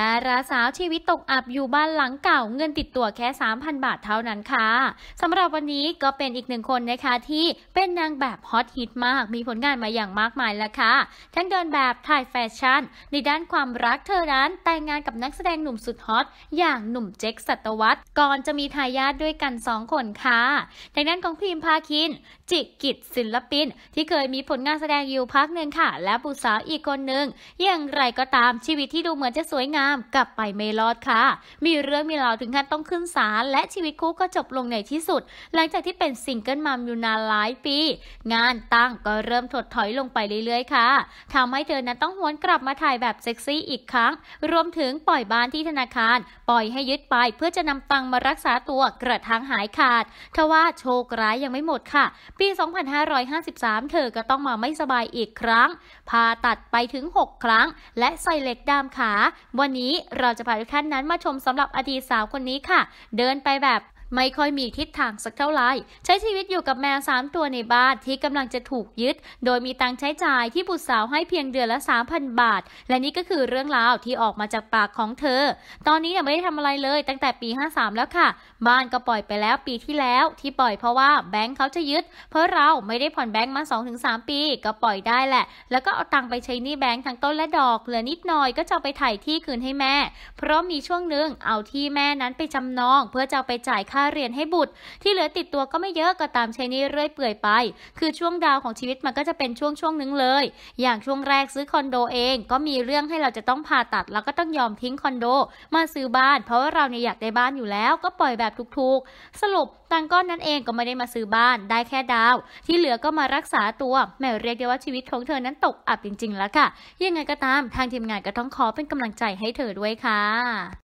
ดาราสาว ชีวิตตกอับอยู่บ้านหลังเก่าเงินติดตัวแค่ 3,000 บาทเท่านั้นค่ะสำหรับวันนี้ก็เป็นอีกหนึ่งคนนะคะที่เป็นนางแบบฮอตฮิตมาก มีผลงานมาอย่างมากมายแล้วค่ะ ทั้งเดินแบบถ่ายแฟชั่น ในด้านความรักเธอนั้นแต่งงานกับนักแสดงหนุ่มสุดฮอตอย่างหนุ่มเจ็คสัตวัตก่อนจะมีทายาทด้วยกัน 2 คนค่ะดังั้นของพิมพาคินจิกิจศิลปินที่เคยมีผลงานแสดงอยู่พักหนึ่งค่ะ และบุตรสาวอีกคนหนึ่งอย่างไรก็ตามชีวิตที่ดูเหมือนจะสวยงามามกลับไปไม่รอดค่ะ มีเรื่องมีราวถึงขั้นต้องขึ้นศาลและชีวิตคู่ก็จบลงในที่สุด หลังจากที่เป็นซิงเกิลมัมอยู่นานหลายปี งานตั้งก็เริ่มถดถอยลงไปเรื่อยๆค่ะ ทำให้เธอนั้นต้องหวนกลับมาถ่ายแบบเซ็กซี่อีกครั้ง รวมถึงปล่อยบ้านที่ธนาคาร ปล่อยให้ยึดไปเพื่อจะนำตังมารักษาตัวกระทั่งหายขาด ทว่าโชคร้ายยังไม่หมดค่ะ ปี 2553 เธอก็ต้องมาไม่สบายอีกครั้งผ่าตัดไปถึง 6 ครั้ง และใส่เหล็กดามขา วันนี้เราจะพาทุกท่านนั้นมาชมสำหรับอดีตสาวคนนี้ค่ะ เดินไปแบบไม่ค่อยมีทิศทางสักเท่าไหร่ใช้ชีวิตอยู่กับแมว3ตัวในบ้าน ที่กำลังจะถูกยึด โดยมีตังใช้จ่ายที่บุตรสาวให้เพียงเดือนละ 3,000 บาท และนี่ก็คือเรื่องราวที่ออกมาจากปากของเธอ ตอนนี้เนี่ยไม่ได้ทำอะไรเลยตั้งแต่ปี 53 แล้วค่ะ บ้านก็ปล่อยไปแล้วปีที่แล้วที่ปล่อยเพราะว่าแบงค์เขาจะยึด เพราะเราไม่ได้ผ่อนแบงค์มา 2-3 ปี ก็ปล่อยได้แหละ แล้วก็เอาตังไปใช้หนี้แบงค์ทั้งต้นและดอกเหลือนิดหน่อยก็จะไปถ่ายที่คืนให้แม่เพราะมีช่วงหนึ่งเอาที่แม่นั้นไปจำนอง เพื่อจะไปจ่ายค่าาเรียนให้บุตร ที่เหลือติดตัวก็ไม่เยอะก็ตามใช้นี้เรื่อยเปื่อยไป คือช่วงดาวของชีวิตมันก็จะเป็นช่วงช่วงนึงเลย อย่างช่วงแรกซื้อคอนโดเองก็มีเรื่องให้เราจะต้องผ่าตัด แล้วก็ต้องยอมทิ้งคอนโดมาซื้อบ้าน เพราะว่าเราเนี่ยอยากได้บ้านอยู่แล้ว ก็ปล่อยแบบถูกๆสรุปตังก้อนนั้นเองก็ไม่ได้มาซื้อบ้านได้แค่ดาว ที่เหลือก็มารักษาตัวแม่เรียกได้ว่าชีวิตของเธอนั้นตกอับจริง ๆ แล้วค่ะยังไงก็ตามทางทีมงานก็ต้องขอเป็นกำลังใจให้เธอด้วยค่ะ